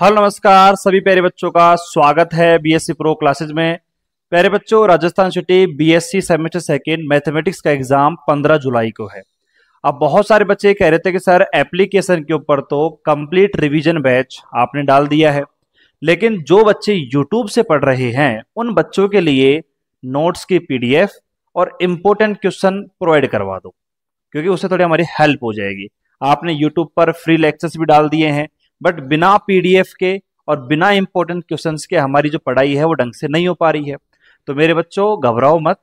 hello नमस्कार सभी प्यारे बच्चों का स्वागत है बीएससी प्रो क्लासेज में प्यारे बच्चों Rajasthan city BSc semester second mathematics का एग्जाम 15 जुलाई को है अब बहुत सारे बच्चे कह रहे थे कि सर एप्लीकेशन के ऊपर तो कंप्लीट रिवीजन बैच आपने डाल दिया है लेकिन जो बच्चे यूट्यूब से पढ़ रहे हैं उन बच्चों के लिए नोट्स की पी और इम्पोर्टेंट क्वेश्चन प्रोवाइड करवा दो क्योंकि उससे थोड़ी हमारी हेल्प हो जाएगी आपने यूट्यूब पर फ्री लेक्चर्स भी डाल दिए हैं बट बिना पीडीएफ के और बिना इंपॉर्टेंट क्वेश्चंस के हमारी जो पढ़ाई है वो ढंग से नहीं हो पा रही है तो मेरे बच्चों घबराओ मत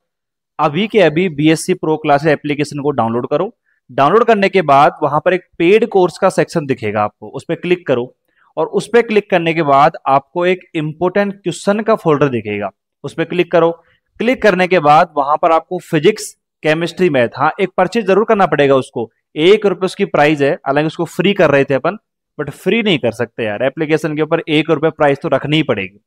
अभी के अभी बीएससी प्रो क्लासेस एप्लीकेशन को डाउनलोड करो डाउनलोड करने के बाद वहां पर एक पेड कोर्स का सेक्शन दिखेगा आपको उस पर क्लिक करो और उस पर क्लिक करने के बाद आपको एक इंपोर्टेंट क्वेश्चन का फोल्डर दिखेगा उस पर क्लिक करो क्लिक करने के बाद वहां पर आपको फिजिक्स केमिस्ट्री मैथ हाँ एक परचेज जरूर करना पड़ेगा उसको एक रुपये उसकी प्राइस है हालांकि उसको फ्री कर रहे थे अपन बट फ्री नहीं कर सकते यार एप्लीकेशन के ऊपर एक रुपए प्राइस तो रखनी ही पड़ेगी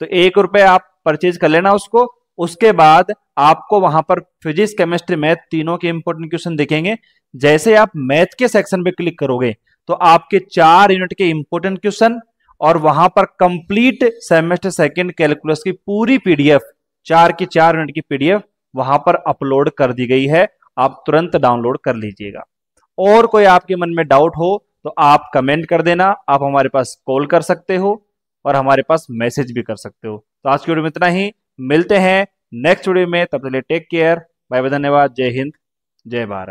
तो एक रुपए आप परचेज कर लेना उसको उसके बाद आपको वहां पर फिजिक्स केमिस्ट्री मैथ तीनों के इंपोर्टेंट क्वेश्चन दिखेंगे जैसे आप मैथ के सेक्शन पे क्लिक करोगे तो आपके चार यूनिट के इंपोर्टेंट क्वेश्चन और वहां पर कंप्लीट सेमेस्टर सेकेंड कैलकुलस की पूरी पीडीएफ चार की चार यूनिट की पीडीएफ वहां पर अपलोड कर दी गई है आप तुरंत डाउनलोड कर लीजिएगा और कोई आपके मन में डाउट हो तो आप कमेंट कर देना आप हमारे पास कॉल कर सकते हो और हमारे पास मैसेज भी कर सकते हो तो आज की वीडियो में इतना ही मिलते हैं नेक्स्ट वीडियो में तब तक टेक केयर बाय बाय धन्यवाद जय हिंद जय भारत